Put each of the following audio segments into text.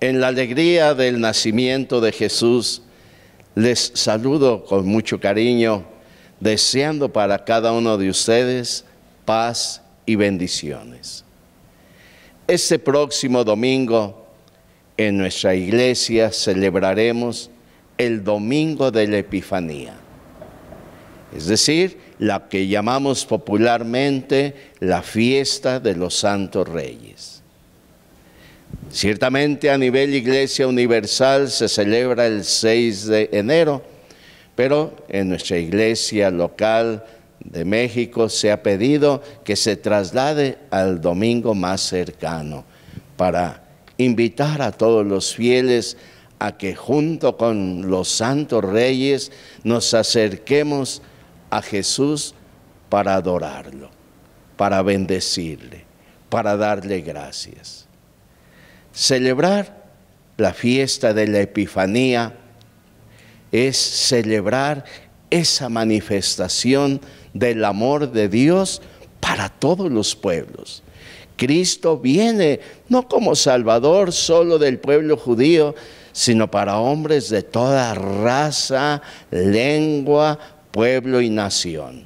En la alegría del nacimiento de Jesús, les saludo con mucho cariño, deseando para cada uno de ustedes paz y bendiciones. Este próximo domingo, en nuestra iglesia celebraremos el Domingo de la Epifanía, es decir, la que llamamos popularmente la fiesta de los Santos Reyes. Ciertamente a nivel Iglesia Universal se celebra el 6 de enero, pero en nuestra iglesia local de México se ha pedido que se traslade al domingo más cercano para invitar a todos los fieles a que junto con los santos reyes nos acerquemos a Jesús para adorarlo, para bendecirle, para darle gracias. Celebrar la fiesta de la Epifanía es celebrar esa manifestación del amor de Dios para todos los pueblos. Cristo viene no como Salvador solo del pueblo judío, sino para hombres de toda raza, lengua, pueblo y nación.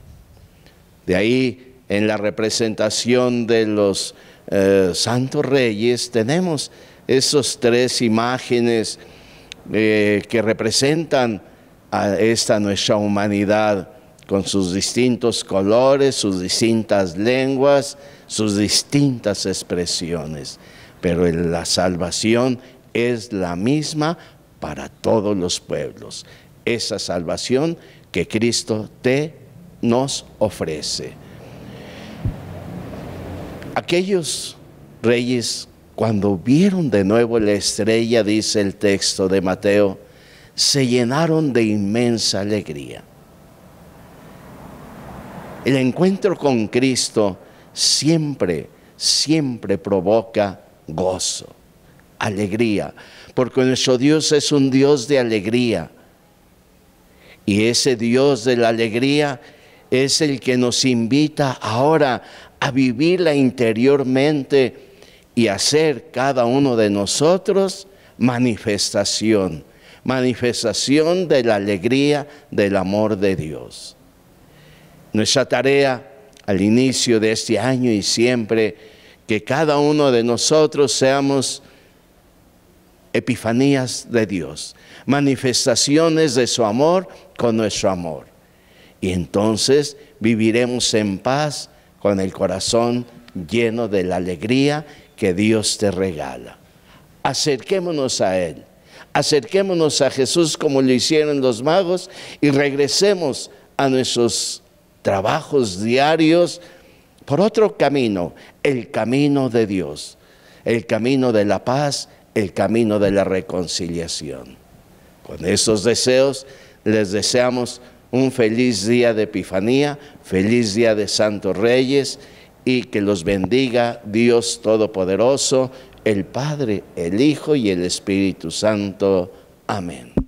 De ahí, en la representación de los eh, santos reyes, tenemos esas tres imágenes eh, que representan a esta nuestra humanidad con sus distintos colores, sus distintas lenguas, sus distintas expresiones. Pero la salvación es la misma para todos los pueblos. Esa salvación que Cristo te nos ofrece. Aquellos reyes cuando vieron de nuevo la estrella, dice el texto de Mateo, se llenaron de inmensa alegría. El encuentro con Cristo siempre, siempre provoca gozo, alegría, porque nuestro Dios es un Dios de alegría. Y ese Dios de la alegría es el que nos invita ahora a vivirla interiormente y hacer cada uno de nosotros manifestación, manifestación de la alegría del amor de Dios. Nuestra tarea al inicio de este año y siempre, que cada uno de nosotros seamos epifanías de Dios, manifestaciones de su amor con nuestro amor. Y entonces viviremos en paz con el corazón lleno de la alegría que Dios te regala. Acerquémonos a Él, acerquémonos a Jesús como lo hicieron los magos y regresemos a nuestros trabajos diarios por otro camino, el camino de Dios, el camino de la paz, el camino de la reconciliación. Con esos deseos les deseamos un feliz día de Epifanía, feliz día de Santos Reyes y que los bendiga Dios Todopoderoso, el Padre, el Hijo y el Espíritu Santo. Amén.